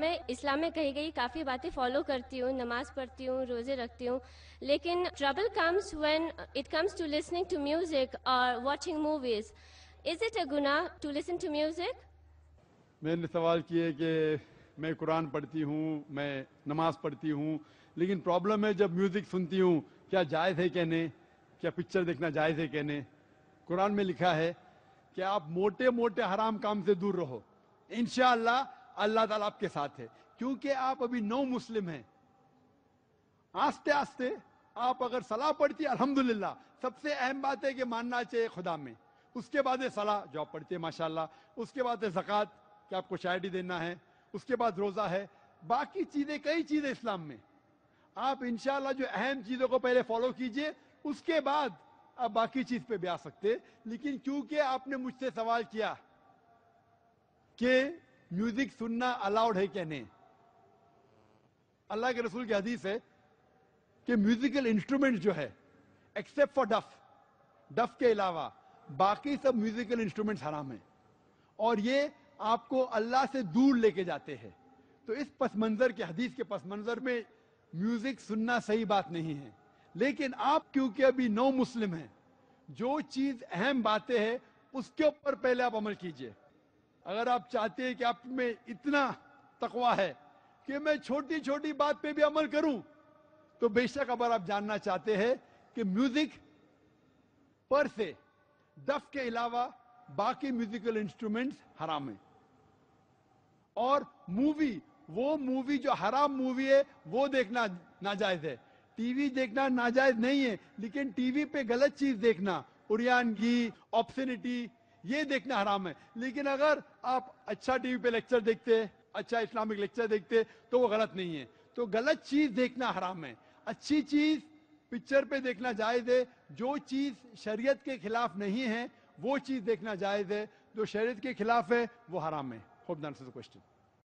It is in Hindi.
मैं इस्लाम में कही गई काफ़ी बातें फॉलो करती हूँ नमाज पढ़ती हूँ रोज़े रखती हूँ लेकिन trouble comes when it comes to listening to music और watching movies is it a गुना टू लिसन टू म्यूज़िक मैंने सवाल किए कि मैं कुरान पढ़ती हूँ मैं नमाज पढ़ती हूँ लेकिन प्रॉब्लम है जब म्यूज़िक सुनती हूँ क्या जायज़ है कहने क्या पिक्चर देखना जायज़ है कहने कुरान में लिखा है कि आप मोटे मोटे हराम काम से दूर रहो इनशाला अल्लाह ताला आपके साथ है क्योंकि आप अभी नौ मुस्लिम हैं आस्ते आस्ते आप अगर सलाह पढ़ती अल्हम्दुलिल्लाह सबसे अहम बात है कि मानना चाहिए खुदा में उसके बाद है सलाह जो आप पढ़ती है माशाला उसके बाद है जक़ात कि आपको शायरी देना है उसके बाद रोज़ा है बाकी चीज़ें कई चीज़ें इस्लाम में आप इनशाला जो अहम चीज़ों को पहले फॉलो कीजिए उसके बाद आप बाकी चीज़ पे भी आ सकते लेकिन क्योंकि आपने मुझसे सवाल किया कि म्यूजिक सुनना अलाउड है क्या नहीं अल्लाह के रसूल की हदीस है कि म्यूजिकल इंस्ट्रूमेंट जो है एक्सेप्ट फॉर डफ डफ के अलावा बाकी सब म्यूजिकल इंस्ट्रूमेंट हराम है और ये आपको अल्लाह से दूर लेके जाते हैं तो इस पस मंज़र के हदीस के पस मंज़र में म्यूजिक सुनना सही बात नहीं है लेकिन आप क्योंकि अभी नौ मुस्लिम हैं जो चीज़ अहम बातें हैं उसके ऊपर पहले आप अमल कीजिए अगर आप चाहते हैं कि आप में इतना तकवा है कि मैं छोटी छोटी बात पे भी अमल करूं तो बेशक अगर आप जानना चाहते हैं कि म्यूजिक पर से दफ के अलावा बाकी म्यूजिकल इंस्ट्रूमेंट्स हराम है और मूवी वो मूवी जो हराम मूवी है वो देखना नाजायज है टीवी देखना नाजायज नहीं है लेकिन टीवी पे गलत चीज देखना उड़ियानगी ऑप्शनिटी ये देखना हराम है लेकिन अगर आप अच्छा टीवी पे लेक्चर देखते अच्छा इस्लामिक लेक्चर देखते तो वो गलत नहीं है तो गलत चीज देखना हराम है अच्छी चीज पिक्चर पे देखना जायज है जो चीज शरीयत के खिलाफ नहीं है वो चीज देखना जायज है जो शरीयत के खिलाफ है वो हराम है होप दान क्वेश्चन